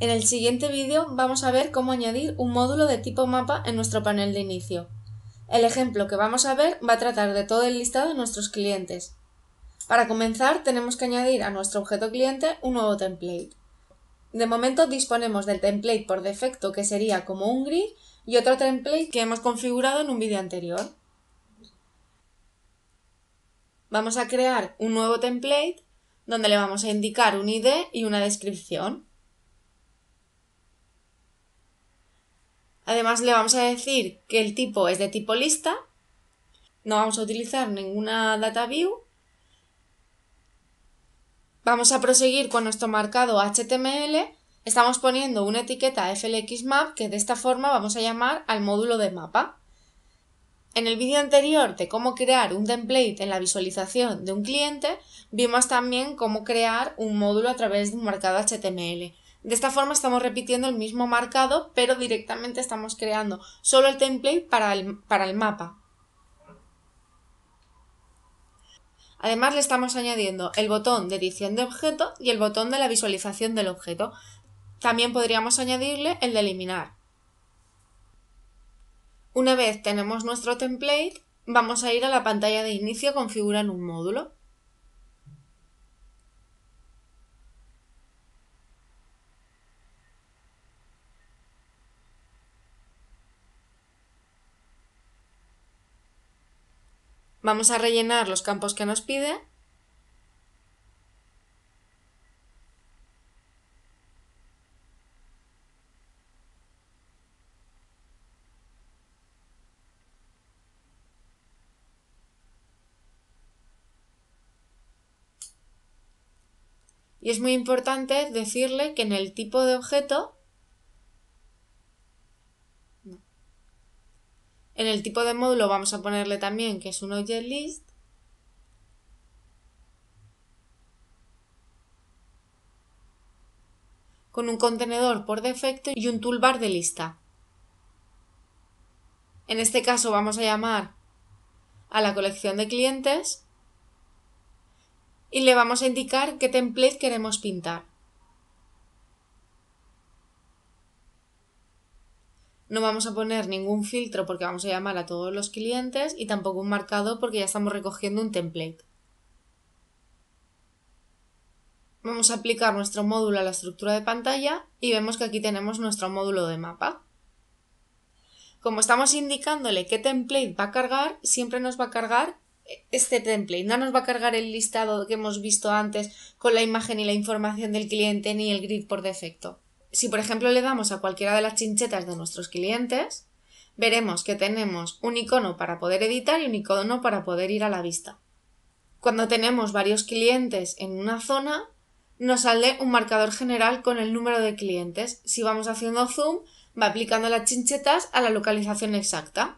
En el siguiente vídeo vamos a ver cómo añadir un módulo de tipo mapa en nuestro panel de inicio. El ejemplo que vamos a ver va a tratar de todo el listado de nuestros clientes. Para comenzar tenemos que añadir a nuestro objeto cliente un nuevo template. De momento disponemos del template por defecto que sería como un grid y otro template que hemos configurado en un vídeo anterior. Vamos a crear un nuevo template donde le vamos a indicar un ID y una descripción. Además le vamos a decir que el tipo es de tipo lista. No vamos a utilizar ninguna data view. Vamos a proseguir con nuestro marcado HTML. Estamos poniendo una etiqueta flxmap que de esta forma vamos a llamar al módulo de mapa. En el vídeo anterior de cómo crear un template en la visualización de un cliente, vimos también cómo crear un módulo a través de un marcado HTML. De esta forma estamos repitiendo el mismo marcado, pero directamente estamos creando solo el template para el, para el mapa. Además le estamos añadiendo el botón de edición de objeto y el botón de la visualización del objeto. También podríamos añadirle el de eliminar. Una vez tenemos nuestro template, vamos a ir a la pantalla de inicio configuran un módulo. Vamos a rellenar los campos que nos pide. Y es muy importante decirle que en el tipo de objeto En el tipo de módulo vamos a ponerle también que es un object list. con un contenedor por defecto y un toolbar de lista. En este caso vamos a llamar a la colección de clientes y le vamos a indicar qué template queremos pintar. no vamos a poner ningún filtro porque vamos a llamar a todos los clientes y tampoco un marcado porque ya estamos recogiendo un template. Vamos a aplicar nuestro módulo a la estructura de pantalla y vemos que aquí tenemos nuestro módulo de mapa. Como estamos indicándole qué template va a cargar, siempre nos va a cargar este template. No nos va a cargar el listado que hemos visto antes con la imagen y la información del cliente ni el grid por defecto si por ejemplo le damos a cualquiera de las chinchetas de nuestros clientes, veremos que tenemos un icono para poder editar y un icono para poder ir a la vista. Cuando tenemos varios clientes en una zona, nos sale un marcador general con el número de clientes. Si vamos haciendo zoom, va aplicando las chinchetas a la localización exacta.